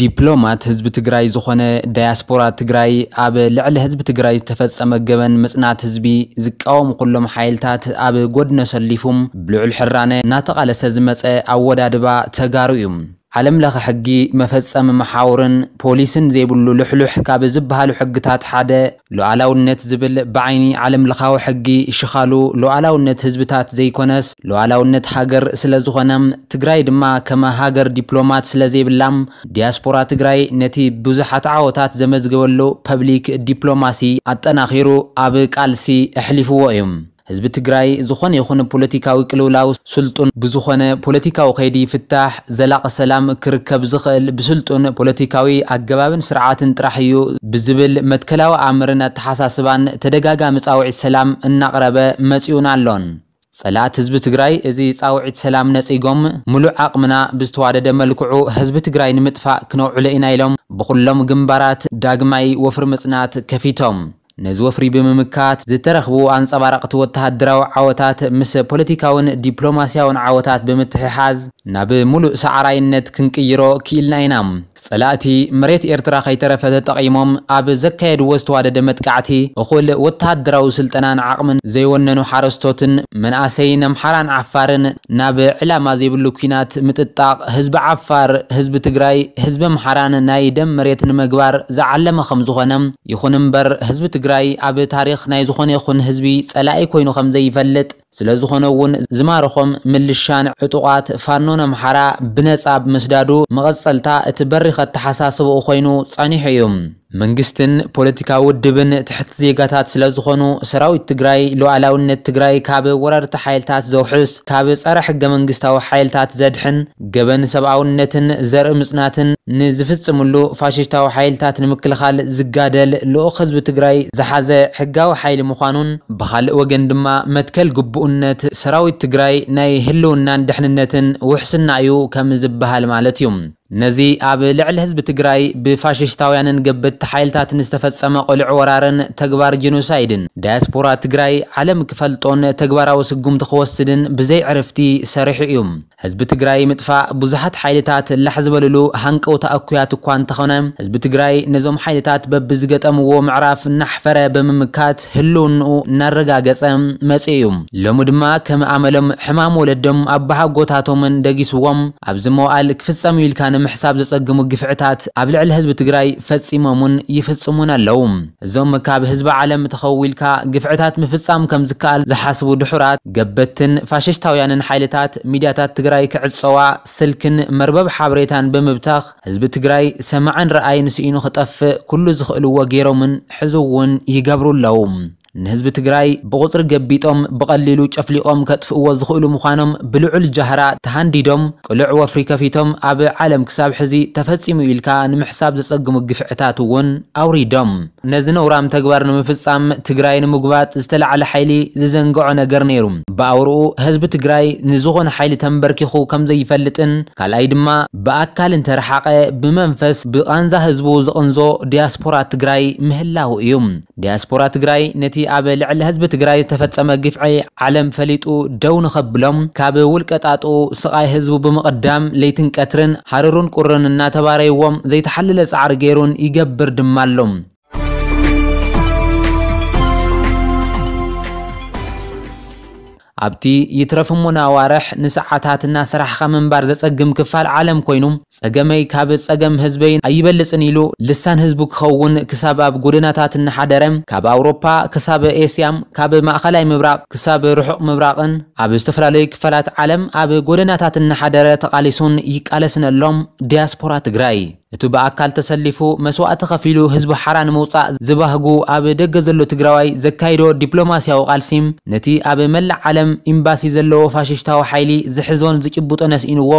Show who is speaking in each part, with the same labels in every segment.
Speaker 1: ዲፕሎማት ህዝቢ ትግራይ ዝኾነ ዳያስፖራ ትግራይ ኣብ ልዕሊ ህዝቢ ትግራይ ዝተፈፀመ ገበን ምፅናት ህዝቢ ዝቃወሙ ኩሎም ሓይልታት ኣብ ጎድነ ሰሊፉም ብልዑል ሕራነ እናተቓለሰ ዝመፀ ኣወዳድባ ተጋሩ እዩ علم لخ حقي مفتسم محاورن بوليسن زيبلو لحلوح كاب زبها لحقتات حادة لو علاو النت زبل بعيني علم لخاو حقي شخالو لو علاو النت هزبتات زيكونس لو علاو النت حاجر سلازوغنم تقرأي دما كما هاجر ديبلومات سلازيبلام دياسبورا تقرأي نتي بوزحات عوتات زمزقولو ببليك ديبلوماسي اتناخيرو ابي كالسي احلفو ويم ህዝቢ ትግራይ ዝኾነ ይኹን ፖለቲካዊ ቅልውላው ስልጡን ብዝኾነ ፖለቲካዊ ከይዲ ይፍታሕ ዘላቕ ሰላም ክርከብ ዝኽእል ብስልጡን ፖለቲካዊ ኣገባብን ስርዓትን ጥራሕ እዩ ብዝብል መትከላዊ ኣእምርን ኣተሓሳስባን ተደጋጋሚ ፃውዒት ሰላም እናቕረበ መፂኡን ኣሎን ፀላእት ህዝቢ ትግራይ እዚ ፃውዒት ሰላም ነፂጎም ሙሉእ ዓቕምና ብዝተዋደደ መልክዑ ህዝቢ ትግራይ ንምጥፋእ ክነውዕሉ ኢና ኢሎም ብኹሎም ግንባራት ዳግማይ ወፍሪ ምፅናት ከፊቶም ነዚ ወፍሪ ብምምካት ዝተረኽቡ ኣንጸባራቕቲ ወተሃደራዊ ዓወታት ምስ ፖለቲካውን ዲፕሎማስያውን ዓወታት ብምትሕሓዝ ናብ ሙሉእ ሰዕራይነት ክንቅይሮ ክኢልና ኢና ጸላእቲ መሬት ኤርትራ ከይተረፈ ተጠቒሞም ኣብ ዘካየድዎ ዝተዋደደ መጥቃዕቲ እኹል ወተሃደራዊ ስልጠናን ዓቕምን ዘይወነኑ ሓረስቶትን መናእሰይን ኣምሓራን ዓፋርን ናብ ዕላማ ዘይብሉ ኩናት ምጥጣቕ ህዝቢ ዓፋር ህዝቢ ትግራይ ህዝቢ ኣምሓራን ናይ ደም መሬት ንምግባር ዝዓለመ ከም ዝኾነ ይኹን እምበር ህዝቢ ትግራይ ትግራይ ኣብ ታሪክ ናይ ዝኾነ ይኹን ህዝቢ ፀላኢ ኮይኑ ከም ዘይፈልጥ ዝኾነ እውን ዝማረኾም ምልሻን ዕጡቓት ፋኖን ኣምሓራ ብነፃ ብምስዳዱ መቐፀልታ እቲ በሪኸ ተሓሳስብኡ ኮይኑ ጸኒሑ እዩ መንግስትን ፖለቲካ ውድብን ትሕቲ ዜጋታት ስለ ዝኾኑ ሰራዊት ትግራይ ሉዓላውነት ትግራይ ካብ ወረርቲ ሓይልታት ዘውሕስ ካብ ጸረ ሕገ መንግስታዊ ሓይልታት ዘድሕን ገበን ሰብኣውነትን ዘርኢ ምጽናትን ንዝፍጽምሉ ፋሽስታዊ ሓይልታት ንምክልኻል ዝጋደል ልኡኽ ህዝቢ ትግራይ ዝሓዘ ሕጋዊ ሓይሊ ምዃኑን ብኻልእ ወገን ድማ መትከል ግቡእ كؤنت سراويت تجري ناي هلو نان دحننتن وحسن نايو كم زبها المالتيوم ነዚ ኣብ ልዕሊ ህዝቢ ትግራይ ብፋሽስታውያንን ገበቲ ሓይልታትን ዝተፈጸመ ቆልዑ ወራርን ተግባር ጀኖሳይድን ዳያስፖራ ትግራይ ዓለም ክፈልጦን ተግባራዊ ስጉምቲ ክወስድን ብዘይ ዕርፍቲ ሰሪሑ እዩ ህዝቢ ትግራይ ምጥፋእ ብዙሓት ሓይልታት ላሕ ዝበልሉ ሃንቀውታ እኩያት እኳ እንተኾነ ህዝቢ ትግራይ ነዞም ሓይልታት በብዝገጠምዎ ምዕራፍ እናሕፈረ ብምምካት ህልውንኡ እናረጋገፀ መፅ እዩ ሎሚ ድማ ከም ኣመሎም ሕማም ወለዶም ኣባሃጎታቶምን ደጊስዎም ኣብዚ መዋኣል ክፍጸም ኢልካ كم حساب زقم وقفعتات قبل على حزب تجري فتصمون يفتصمون اللوم زوم كاب حزب عالم تخويلك قفعتات مفتصم كم زكال زحاسب ودحرات جبتن فاشش تويان حالتات ميداتات تجري كعصوا سلكن مربب حبريتان بمبتخ حزب تجري سمعن رأي نسيين خطف كل زخ الوجير من حزون يجبر اللوم ንህዝቢ ትግራይ ብቁፅሪ ገቢጦም ብቐሊሉ ጨፍሊቖም ከጥፍእዎ ዝኽእሉ ምዃኖም ብልዑል ጃህራ ተሃንዲዶም ቅሉዕ ወፍሪ ከፊቶም ኣብ ዓለም ክሳብ ሕዚ ተፈጺሙ ኢልካ ንምሕሳብ ዘጸግሙ ግፍዕታት እውን ኣውሪዶም ነዚ ነውራም ተግባር ንምፍጻም ትግራይ ንምግባጥ ዝተለዕለ ሓይሊ ዝዘንግዖ ነገር ነይሩ ብኣውርኡ ህዝቢ ትግራይ ንዝኾነ ሓይሊ ተንበርኪኹ ከም ዘይፈልጥን ካልኣይ ድማ ብኣካል እንተረሓቐ ብመንፈስ ብቓንዛ ህዝቡ ዝቕንዞ ዲያስፖራ ትግራይ ምህላው እዩ ዲያስፖራ ትግራይ ነቲ أبا لعل هزب تقراي استفدت أما قفعي عالم فليتو دون خبلوم كاب ولكتاتو سقاي هزبو بمقدام ليتن كترن حررون كرن الناتباري وم زي تحلل سعر غيرون إيقبر دمالوم ኣብቲ ይትረፍ እሞ ናዋርሕ ንሰዓታትና ስራሕኻ ምንባር ዘጸግም ክፋል ዓለም ኮይኑ ጸገመይ ካብ ጸገም ህዝበይ ኣይበልጽን ኢሉ ልሳን ህዝቡ ክኸውን ክሳብ ኣብ ጎደናታት እናሓደረ ካብ ኣውሮፓ ክሳብ ኤስያም ካብ ማእኸላይ ምብራቅ ክሳብ ርሑቕ ምብራቕን ኣብ ዝተፈላለዩ ክፋላት ዓለም ኣብ ጎደናታት እናሓደረ ተቓሊሱን ይቃለስነሎም ዲያስፖራ ትግራይ እቲ ብኣካል ተሰሊፉ መስዋእቲ ከፊሉ ህዝቢ ሓራ ንምውፃእ ዝባህጉ ኣብ ደገ ዘሎ ትግራዋይ ዘካይዶ ዲፕሎማስያዊ ቃልሲም ነቲ ኣብ መላእ ዓለም ኤምባሲ ዘለዎ ፋሽስታዊ ሓይሊ ዝሕዞን ዝጭብጦ ነስኢንዎ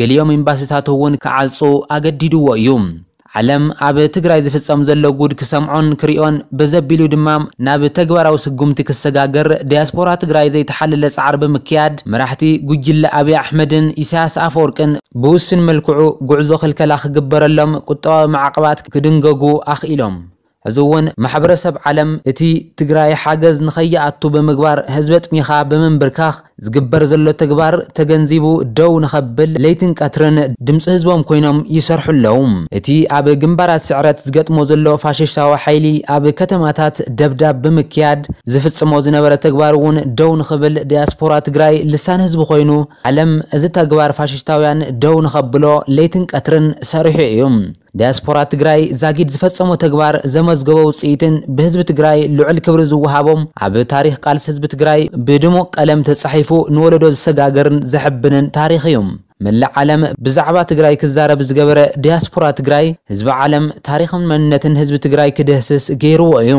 Speaker 1: ገሊኦም ኤምባሲታት እውን ክዓልፁ ኣገዲድዎ እዩ ዓለም ኣብ ትግራይ ዝፍጸም ዘሎ ጉድ ክሰምዖን ክሪኦን በዘቢሉ ድማ ናብ ተግባራዊ ስጉምቲ ክሰጋገር ዲያስፖራ ትግራይ ዘይተሓለለ ፃዕሪ ብምክያድ መራሕቲ ጉጅለ ኣብዪ ኣሕመድን ኢሳያስ ኣፈወርቅን ብውስን መልክዑ ጉዕዞ ክልከላ ክግበረሎም ቁጠባዊ ማዕቕባት ክድንገጉ ኣኽኢሎም እዚ እውን ማሕበረሰብ ዓለም እቲ ትግራይ ሓገዝ ንኸይኣቱ ብምግባር ህዝቢ ኣጥሚኻ ብምንብርካኽ ዝግበር ዘሎ ተግባር ተገንዚቡ ደው ንኸብል ለይትን ቀትርን ድምፂ ህዝቦም ኮይኖም ይሰርሑ ኣለዉ እቲ ኣብ ግንባራት ስዕረት ዝገጥሞ ዘሎ ፋሽስታዊ ሓይሊ ኣብ ከተማታት ደብዳብ ብምክያድ ዝፍጽሞ ዝነበረ ተግባር እውን ደው ንኽብል ዲያስፖራ ትግራይ ልሳን ህዝቢ ኮይኑ ዓለም እዚ ተግባር ፋሽስታውያን ደው ንኸብሎ ለይትን ቀትርን ሰሪሑ እዩ ዲያስፖራ ትግራይ ዛጊድ ዝፈጸሞ ተግባር ዘመዝገቦ ውፅኢትን ብህዝቢ ትግራይ ልዑል ክብሪ ዝወሃቦም ኣብ ታሪክ ቃልሲ ህዝቢ ትግራይ ብድሙቕ ቀለም ተጻሒፉ ንወለዶ ዝሰጋገርን ዘሕብንን ታሪክ እዩ መላእ ዓለም ብዛዕባ ትግራይ ክዛረብ ዝገበረ ዲያስፖራ ትግራይ ህዝቢ ዓለም ታሪክን መንነትን ህዝቢ ትግራይ ክድህስስ ገይርዎ እዩ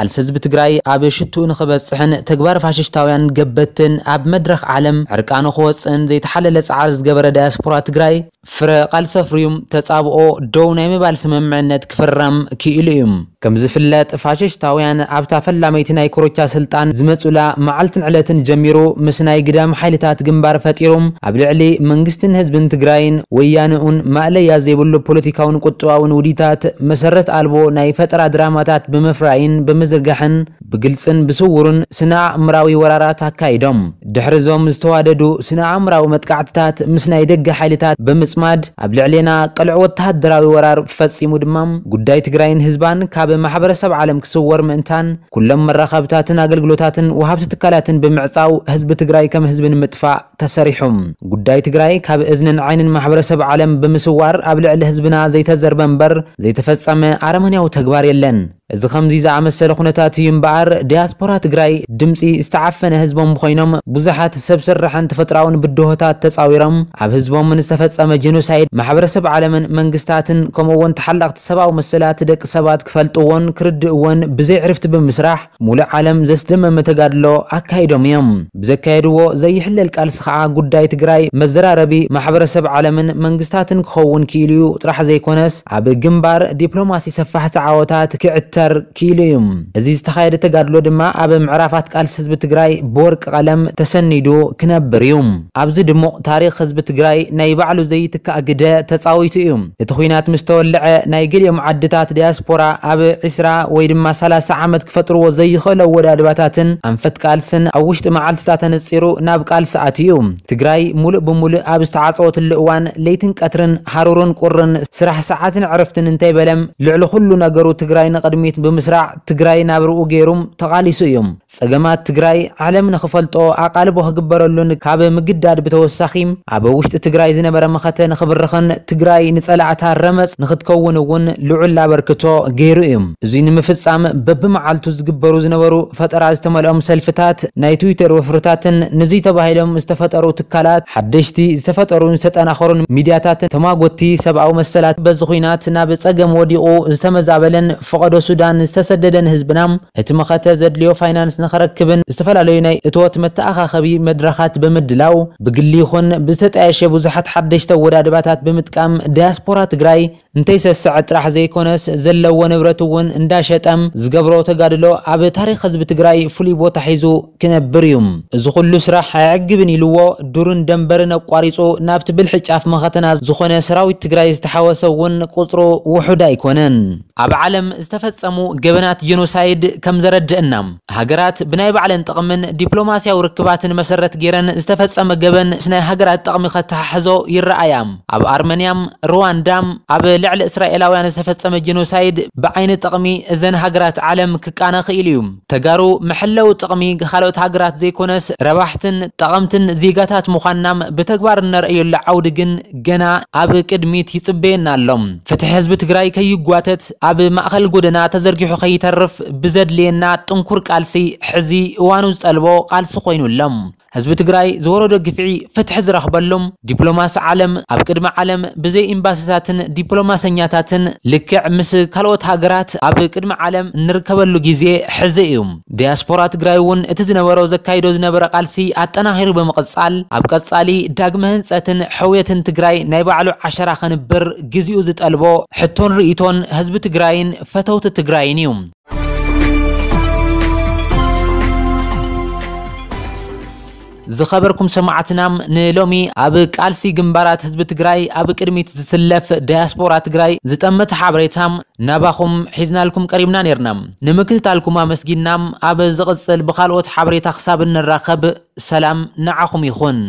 Speaker 1: عالس هزب تگرای آب شتو نخبت صحن تجبر فاشش تاوان جبتن آب مدرخ عالم عرقان خواص ان زیت حلل از عرض داس پرات تگرای ፍረ ቃል ሰፍርዩም ተጻብኦ ደው ናይ ምባል ስምምዕነት ክፍራም ክኢሉ እዩ ከም ዝፍለጥ ፋሽስታውያን ኣብታ ፈላመይቲ ናይ ኮሮቻ ስልጣን ዝመፁላ መዓልትን ዕለትን ጀሚሩ ምስ ናይ ግዳም ሓይልታት ግንባር ፈጢሮም ኣብ ልዕሊ መንግስትን ህዝብን ትግራይን ወያንኡን ማእለያ ዘይብሉ ፖለቲካውን ቁጥባውን ውዲታት መሰረት ኣልቦ ናይ ፈጠራ ድራማታት ብምፍራይን ብምዝርጋሕን ብግልፅን ብስውርን ስነ ኣእምራዊ ወራራት ኣካይዶም ድሕሪዞም ዝተዋደዱ ስነ ኣእምራዊ መጥቃዕትታት ምስ ናይ ደገ ሓይልታት ብምፅ ብምጥማድ ኣብ ልዕሌና ቀልዑ ወተሃደራዊ ወራር ፈጺሙ ድማ ጉዳይ ትግራይን ህዝባን ካብ ማሕበረሰብ ዓለም ክስወር ምእንታን ኩሎም መራኸብታትን ኣገልግሎታትን ወሃብቲ ትካላትን ብምዕፃው ህዝቢ ትግራይ ከም ህዝቢ ንምጥፋእ ተሰሪሖም ጉዳይ ትግራይ ካብ እዝንን ዓይንን ማሕበረሰብ ዓለም ብምስዋር ኣብ ልዕሊ ህዝብና ዘይተዘርበ እምበር ዘይተፈጸመ ኣረመንያዊ ተግባር የለን از خمزی زعما سرخوناتی این بار دیاسپورا تگرای دمسی استعفن هزبام بخوینم بزحت سبسر رحن تفتراون بدوهتا تصاویرم عب هزبام من استفت اما جنوساید محبر سب عالمن منگستاتن کموون تحلق تسبا و مسلات دک سبات کفلت اوون کرد اوون بزی عرفت بمسرح مول عالم زستم متگرلو اکای دومیم بزکایدو زی حلل کالسخا گودای تگرای مزرع ربی محبر سب عالمن منگستاتن کخوون کیلیو ترح زی کنس عب جنبار دیپلوماسی سفحت عواتات کعت ምእሳር ኪኢሉ እዩ እዚ ዝተኻየደ ተጋድሎ ድማ ኣብ ምዕራፋት ቃልሲ ህዝቢ ትግራይ ብወርቂ ቀለም ተሰኒዱ ክነብር እዩ ኣብዚ ድሙቕ ታሪክ ህዝቢ ትግራይ ናይ ባዕሉ ዘይትካእ ግደ ተፃዊቱ እዩ እቲ ኩናት ምስ ተወልዐ ናይ ገሊኦም ዓድታት ዲያስፖራ ኣብ 20 ወይ ድማ 30 ዓመት ክፈጥርዎ ዘይኽእለ ወዳድባታትን ኣንፈት ቃልስን ኣብ ውሽጢ መዓልትታ ተነፂሩ ናብ ቃልሲ ኣትዩ ትግራይ ሙሉእ ብሙሉእ ኣብ ዝተዓፀወትሉ እዋን ለይትን ቀትርን ሃሩርን ቁርን ስራሕ ሰዓትን ዕርፍትን እንተይበለም ልዕሊ ኩሉ ነገሩ ትግራይ ንቅድሚ ቅድሚት ብምስራዕ ትግራይ ናብ ርኡ ገይሮም ተቓሊሱ እዮም ፀገማት ትግራይ ዓለም ንኽፈልጦ ኣቓልቦ ክግበረሉን ካብ ምግዳድ ብተወሳኺ ኣብ ውሽጢ ትግራይ ዝነበረ መኸተ ንኽብርኽን ትግራይ ንፀላዕታ ረመፅ ንኽትከውን እውን ልዑል ኣበርክቶ ገይሩ እዮም እዚ ንምፍፃም በብመዓልቱ ዝግበሩ ዝነበሩ ፈጠራ ዝተመልኦም ሰልፍታት ናይ ትዊተር ወፍርታትን ንዚ ተባሂሎም ዝተፈጠሩ ትካላት ሓደሽቲ ዝተፈጠሩን ዝተጠናኸሩን ሚድያታትን ተማጎቲ ሰብኣዊ መሰላት በዚ ኩናት ናብ ፀገም ወዲቑ ዝተመዛበለን ፈቐዶ ሱዳን ሱዳን ዝተሰደደን ህዝብናም እቲ መኸተ ዘድልዮ ፋይናንስ ንኽረክብን ዝተፈላለዩ ናይ እትወት መተኣኻኸቢ መድረኻት ብምድላው ብግሊ ይኹን ብዝተጠያየሸ ብዙሓት ሓደሽተ ወዳድባታት ብምጥቃም ዲያስፖራ ትግራይ እንተይሰስዕ ጥራሕ ዘይኮነስ ዘለዎ ንብረት እውን እንዳሸጠም ዝገብሮ ተጋድሎ ኣብ ታሪክ ህዝቢ ትግራይ ፍሉይ ቦታ ሒዙ ክነብር እዩ እዚ ኩሉ ስራሕ ኣይዕግብን ኢልዎ ዱርን ደንበርን ኣቋሪፁ ናብቲ ብልሒ ጫፍ መኸተና ዝኾነ ሰራዊት ትግራይ ዝተሓወሰ እውን ቁፅሩ ውሑድ ኣይኮነን ኣብ ዓለም ዝተፈፀ ዝፍፀሙ ገበናት ጀኖሳይድ ከም ዘረድአና ሃገራት ብናይ ባዕለን ጥቕምን ዲፕሎማስያዊ ርክባትን መሰረት ገይረን ዝተፈፀመ ገበን ምስ ናይ ሃገራት ጥቕሚ ከተሓሕዞ ይረኣያ ኣብ ኣርመንያም ሩዋንዳም ኣብ ልዕሊ እስራኤላውያን ዝተፈፀመ ጀኖሳይድ ብዓይኒ ጥቕሚ እዘን ሃገራት ዓለም ክቃነ ክኢሉ እዩ ተጋሩ መሐለው ጥቕሚ ካልኦት ሃገራት ዘይኮነስ ረባሕትን ጠቐምትን ዜጋታት ምዃናም ብተግባር እነርእየሉ ዓውዲ ግን ገና ኣብ ቅድሚት ይፅበየና ኣሎ ፍትሒ ህዝቢ ትግራይ ከይጓተት ኣብ ማእኸል ጎደና ተዘርጊሑ ከይተርፍ ብዘድልየና ጥንኩር ቃልሲ ሕዚ እዋኑ ዝጠልቦ ቃልሲ ኮይኑሎም ህዝቢ ትግራይ ዝወረዶ ግፍዒ ፍትሒ ዝረኽበሎም ዲፕሎማሲ ዓለም ኣብ ቅድሚ ዓለም ብዘይ ኤምባሲታትን ዲፕሎማሰኛታትን ልክዕ ምስ ካልኦት ሃገራት ኣብ ቅድሚ ዓለም እንርከበሉ ግዜ ሕዚ እዩ ዲያስፖራ ትግራይ እውን እቲ ዝነበሮ ዘካይዶ ዝነበረ ቃልሲ ኣጠናኺሩ ብምቕጻል ኣብ ቀጻሊ ዳግመ ህንፀትን ሕውየትን ትግራይ ናይ ባዕሉ ዓሸራ ከንብር ግዚኡ ዝጠልቦ ሕቶን ርእቶን ህዝቢ ትግራይን ፈተውቲ ትግራይን እዩ ዝኸበርኩም ሰማዕትና ንሎሚ ኣብ ቃልሲ ግንባራት ህዝቢ ትግራይ ኣብ ቅድሚት ዝስለፍ ዳያስፖራ ትግራይ ዝጠመተ ሓበሬታ ናባኹም ሒዝናልኩም ቀሪብና ነርና ንምክትታልኩም ኣመስጊድና ኣብ ዝቕፅል ብኻልኦት ሓበሬታ ክሳብ እንራኸብ ሰላም ንዓኹም ይኹን